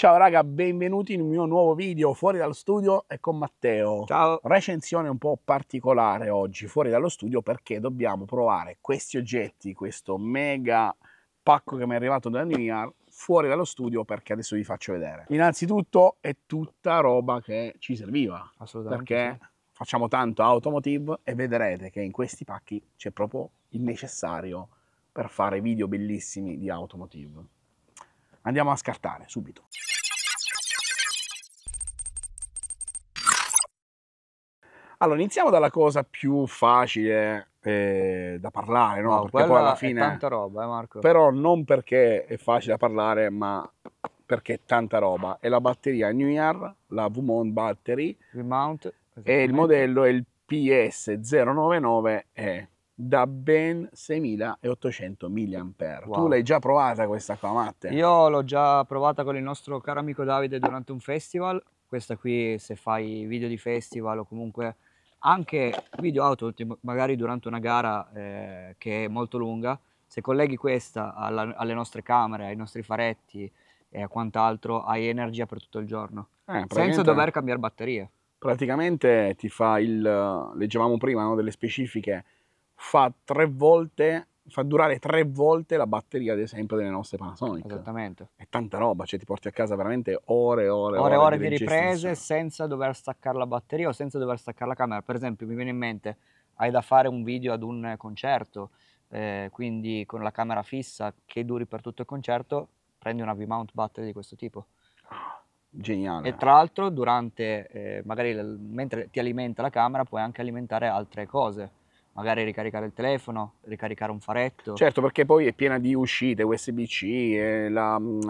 Ciao raga, benvenuti in un mio nuovo video fuori dallo studio e con Matteo. Ciao. Recensione un po' particolare oggi fuori dallo studio perché dobbiamo provare questi oggetti, questo mega pacco che mi è arrivato da Niar fuori dallo studio perché adesso vi faccio vedere. Innanzitutto è tutta roba che ci serviva. Assolutamente. Perché sì. facciamo tanto automotive e vedrete che in questi pacchi c'è proprio il necessario per fare video bellissimi di automotive andiamo a scartare subito. Allora, iniziamo dalla cosa più facile eh, da parlare, no? no perché poi alla fine... è tanta roba, eh Marco? Però non perché è facile da parlare, ma perché è tanta roba. È la batteria New Year, la v Battery. Remount. E il modello è il PS099E da ben 6800 mAh. Wow. Tu l'hai già provata questa qua, Matte? Io l'ho già provata con il nostro caro amico Davide durante un festival. Questa qui se fai video di festival o comunque anche video auto, magari durante una gara eh, che è molto lunga, se colleghi questa alla, alle nostre camere, ai nostri faretti e a quant'altro, hai energia per tutto il giorno, eh, senza dover cambiare batterie. Praticamente ti fa il, leggevamo prima no, delle specifiche, fa tre volte fa durare tre volte la batteria, ad esempio, delle nostre Panasonic. Esattamente. È tanta roba, cioè ti porti a casa veramente ore e ore, ore, e ore di, di riprese senza dover staccare la batteria o senza dover staccare la camera. Per esempio, mi viene in mente, hai da fare un video ad un concerto, eh, quindi con la camera fissa che duri per tutto il concerto, prendi una V-mount battery di questo tipo. Geniale. E tra l'altro, durante, eh, magari mentre ti alimenta la camera, puoi anche alimentare altre cose magari ricaricare il telefono, ricaricare un faretto. Certo, perché poi è piena di uscite USB-C, eh, la, mm,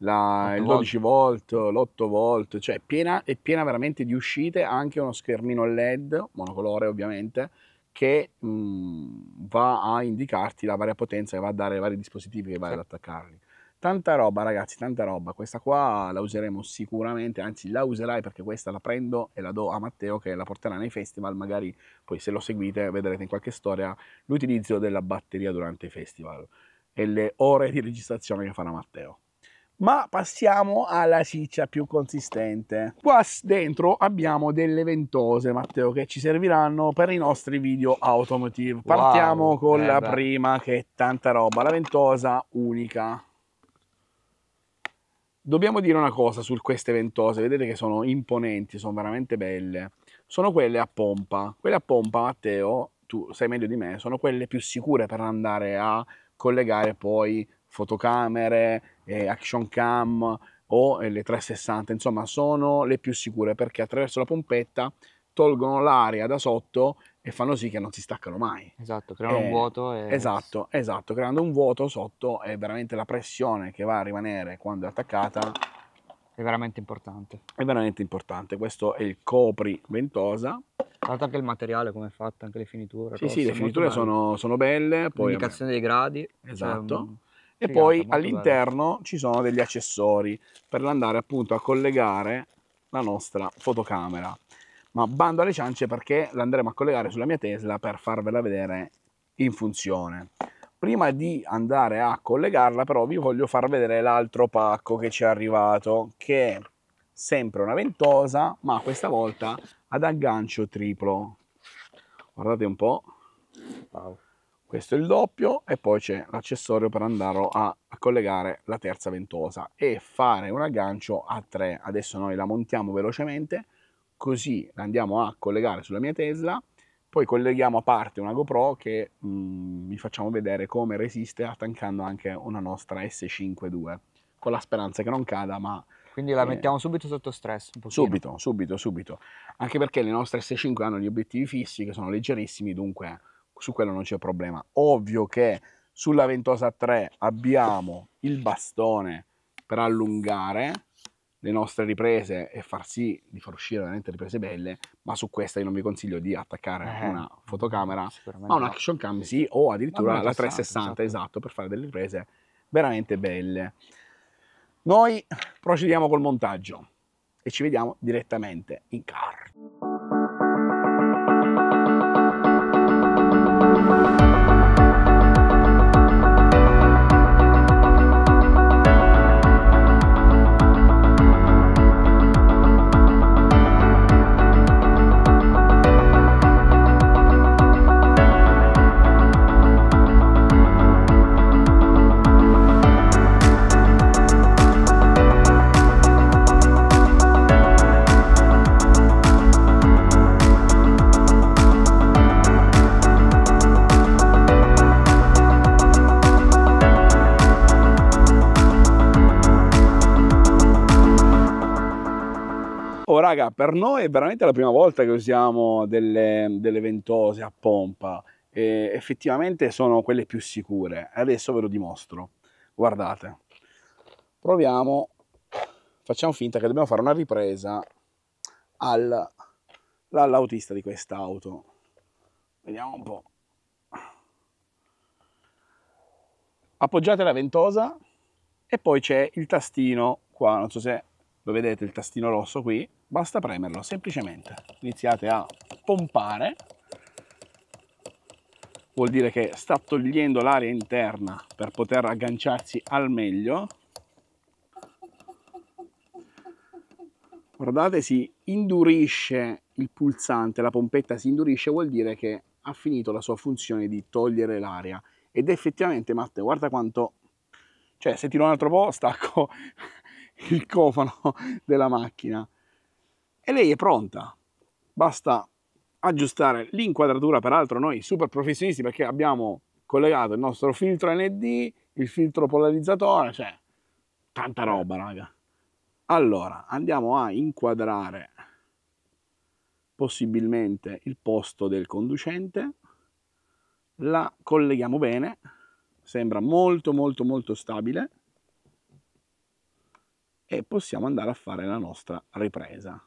la, il 12 volt, l'8 volt, cioè piena, è piena veramente di uscite, anche uno schermino LED, monocolore ovviamente, che mh, mm, va a indicarti la varia potenza che va a dare ai vari dispositivi che vai sì. ad attaccarli. Tanta roba ragazzi, tanta roba, questa qua la useremo sicuramente, anzi la userai perché questa la prendo e la do a Matteo che la porterà nei festival, magari poi se lo seguite vedrete in qualche storia l'utilizzo della batteria durante i festival e le ore di registrazione che farà Matteo. Ma passiamo alla ciccia più consistente. Qua dentro abbiamo delle ventose, Matteo, che ci serviranno per i nostri video automotive. Partiamo wow, con eh la prima, che è tanta roba, la ventosa unica. Dobbiamo dire una cosa su queste ventose, vedete che sono imponenti, sono veramente belle. Sono quelle a pompa. Quelle a pompa, Matteo, tu sai meglio di me, sono quelle più sicure per andare a collegare poi fotocamere, eh, action cam o eh, le 360, insomma sono le più sicure perché attraverso la pompetta tolgono l'aria da sotto e fanno sì che non si staccano mai. Esatto, creano eh, un vuoto. E... Esatto, esatto, creando un vuoto sotto è veramente la pressione che va a rimanere quando è attaccata è veramente importante. È veramente importante, questo è il copri ventosa. Guardate anche il materiale come è fatto, anche le finiture. Sì, sì, le finiture sono, sono, belle. Poi L'indicazione dei gradi. Cioè, esatto. Un... Mm, e Figata, poi all'interno bello. ci sono degli accessori per andare appunto a collegare la nostra fotocamera ma bando alle ciance perché l'andremo a collegare sulla mia Tesla per farvela vedere in funzione. Prima di andare a collegarla però vi voglio far vedere l'altro pacco che ci è arrivato, che è sempre una ventosa, ma questa volta ad aggancio triplo. Guardate un po'. Wow. Questo è il doppio e poi c'è l'accessorio per andarlo a, a collegare la terza ventosa e fare un aggancio a tre. Adesso noi la montiamo velocemente così andiamo a collegare sulla mia Tesla, poi colleghiamo a parte una GoPro che mh, mm, vi facciamo vedere come resiste attaccando anche una nostra S5 II, con la speranza che non cada, ma... Quindi la eh, mettiamo subito sotto stress? subito, subito, subito. Anche perché le nostre S5 hanno gli obiettivi fissi che sono leggerissimi, dunque su quello non c'è problema. Ovvio che sulla Ventosa 3 abbiamo il bastone per allungare, le nostre riprese e far sì di far uscire veramente riprese belle, ma su questa io non vi consiglio di attaccare eh, una fotocamera, ma action cam sì, o addirittura la 360, esatto. esatto, per fare delle riprese veramente belle. Noi procediamo col montaggio e ci vediamo direttamente in car. raga, per noi è veramente la prima volta che usiamo delle, delle ventose a pompa. E effettivamente sono quelle più sicure. Adesso ve lo dimostro. Guardate. Proviamo. Facciamo finta che dobbiamo fare una ripresa al, all'autista di quest'auto. Vediamo un po'. Appoggiate la ventosa e poi c'è il tastino qua, non so se lo vedete il tastino rosso qui basta premerlo semplicemente iniziate a pompare vuol dire che sta togliendo l'aria interna per poter agganciarsi al meglio guardate si indurisce il pulsante la pompetta si indurisce vuol dire che ha finito la sua funzione di togliere l'aria ed effettivamente Matteo guarda quanto cioè se tiro un altro po' stacco il cofano della macchina e lei è pronta. Basta aggiustare l'inquadratura, peraltro noi super professionisti perché abbiamo collegato il nostro filtro ND, il filtro polarizzatore, cioè tanta roba, raga. Allora, andiamo a inquadrare possibilmente il posto del conducente, la colleghiamo bene, sembra molto molto molto stabile e possiamo andare a fare la nostra ripresa.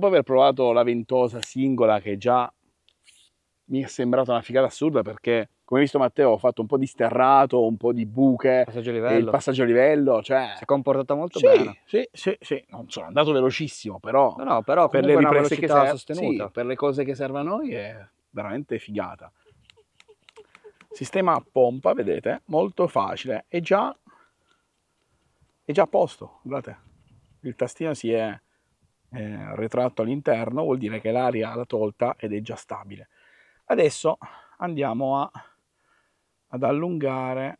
Dopo aver provato la ventosa singola che già mi è sembrata una figata assurda perché come visto Matteo ho fatto un po' di sterrato, un po' di buche, passaggio il passaggio a livello, cioè... Si è comportata molto sì, bene. Sì, sì, sì, non sono andato velocissimo però... No, no, però per le riprese che serve, sostenuta. Sì, per le cose che servono a noi è veramente figata. Sistema a pompa, vedete, molto facile, è già, è già a posto, guardate, il tastino si è eh, retratto all'interno, vuol dire che l'aria l'ha tolta ed è già stabile. Adesso andiamo a, ad allungare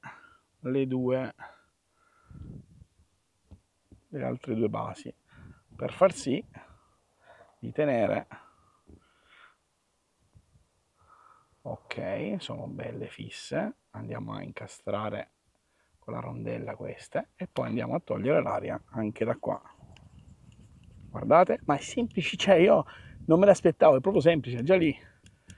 le due le altre due basi per far sì di tenere ok sono belle fisse andiamo a incastrare con la rondella queste e poi andiamo a togliere l'aria anche da qua guardate, ma è semplice, cioè io non me l'aspettavo, è proprio semplice, è già lì.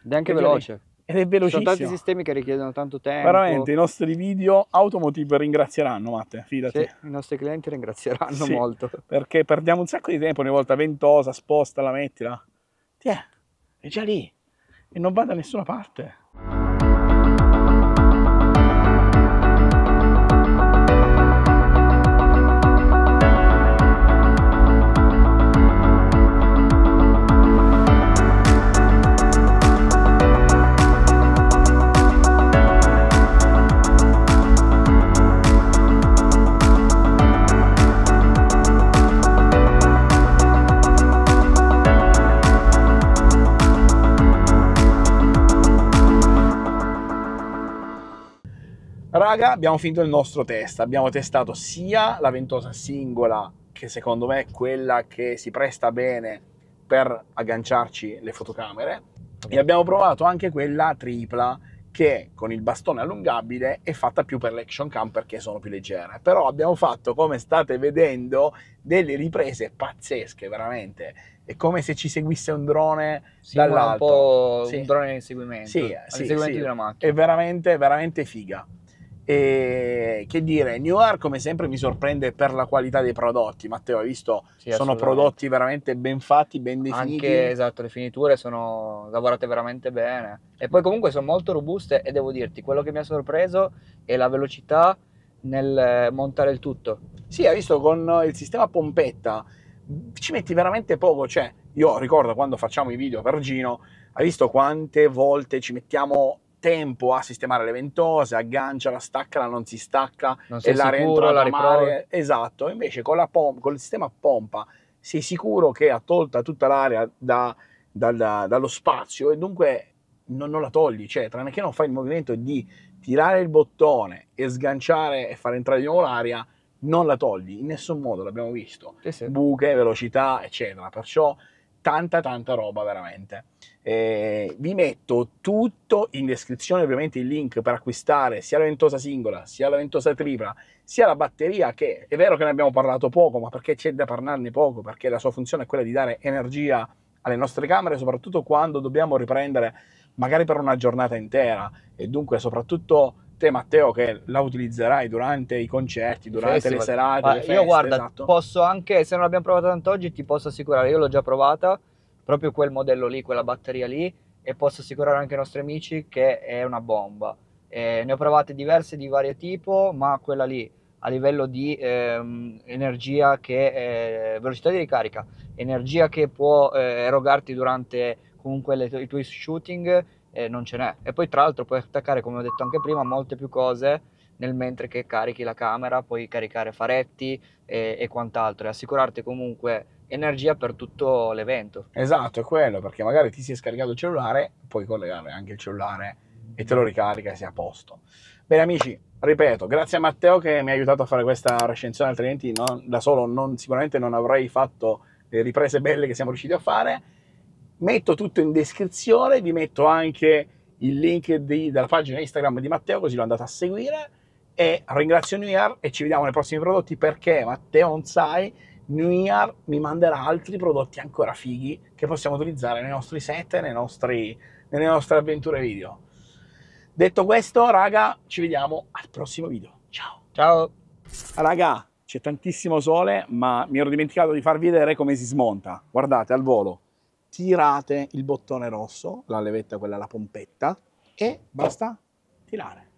Ed è anche è veloce. Ed è velocissimo. Sono tanti sistemi che richiedono tanto tempo. Veramente, i nostri video automotive ringrazieranno, Matte, fidati. Sì, i nostri clienti ringrazieranno sì, molto. Perché perdiamo un sacco di tempo ogni volta ventosa, sposta, la mettila. Tiè, è già lì e non va da nessuna parte. raga, abbiamo finito il nostro test. Abbiamo testato sia la ventosa singola, che secondo me è quella che si presta bene per agganciarci le fotocamere, e abbiamo provato anche quella tripla che con il bastone allungabile è fatta più per l'action cam perché sono più leggere. Però abbiamo fatto, come state vedendo, delle riprese pazzesche, veramente. È come se ci seguisse un drone sì, dall'alto. Un po' sì. un drone di seguimento. Sì, sì, sì. di una macchina. È veramente, veramente figa. E che dire, New Art come sempre mi sorprende per la qualità dei prodotti. Matteo, hai visto? Sì, sono prodotti veramente ben fatti, ben definiti. Anche esatto, le finiture sono lavorate veramente bene. E poi comunque sono molto robuste e devo dirti, quello che mi ha sorpreso è la velocità nel montare il tutto. Sì, hai visto con il sistema pompetta ci metti veramente poco, cioè io ricordo quando facciamo i video per Gino, hai visto quante volte ci mettiamo tempo a sistemare le ventose, aggancia, agganciala, staccala, non si stacca non e la rientra la mare. Esatto, invece con, pom- con, il sistema pompa sei sicuro che ha tolta tutta l'aria da, da, da, dallo spazio e dunque non, non, la togli, cioè tranne che non fai il movimento di tirare il bottone e sganciare e far entrare di nuovo l'aria, non la togli in nessun modo, l'abbiamo visto. Sì, sì. Buche, velocità, eccetera. Perciò tanta tanta roba veramente. Eh, vi metto tutto in descrizione, ovviamente il link per acquistare sia la ventosa singola, sia la ventosa tripla, sia la batteria, che è vero che ne abbiamo parlato poco, ma perché c'è da parlarne poco, perché la sua funzione è quella di dare energia alle nostre camere, soprattutto quando dobbiamo riprendere magari per una giornata intera e dunque soprattutto te Matteo che la utilizzerai durante i concerti, durante Festival. le serate. Ah, le feste, io guarda, esatto. posso anche, se non l'abbiamo provata tanto oggi, ti posso assicurare, io l'ho già provata proprio quel modello lì, quella batteria lì e posso assicurare anche ai nostri amici che è una bomba. Eh, ne ho provate diverse di vario tipo, ma quella lì a livello di ehm, energia che eh, velocità di ricarica, energia che può eh, erogarti durante comunque le, i tuoi shooting eh, non ce n'è. E poi tra l'altro puoi attaccare, come ho detto anche prima, molte più cose nel mentre che carichi la camera, puoi caricare faretti e, eh, e quant'altro e assicurarti comunque energia per tutto l'evento. Esatto, è quello, perché magari ti si è scaricato il cellulare, puoi collegare anche il cellulare e te lo ricarica e sei a posto. Bene amici, ripeto, grazie a Matteo che mi ha aiutato a fare questa recensione, altrimenti non, da solo non, sicuramente non avrei fatto le riprese belle che siamo riusciti a fare. Metto tutto in descrizione, vi metto anche il link di, della pagina Instagram di Matteo, così lo andate a seguire. E ringrazio New Year e ci vediamo nei prossimi prodotti perché Matteo non sai New Year mi manderà altri prodotti ancora fighi che possiamo utilizzare nei nostri set e nei nostri, nelle nostre avventure video. Detto questo, raga, ci vediamo al prossimo video. Ciao! Ciao! Raga, c'è tantissimo sole, ma mi ero dimenticato di farvi vedere come si smonta. Guardate, al volo. Tirate il bottone rosso, la levetta quella, la pompetta, e basta tirare.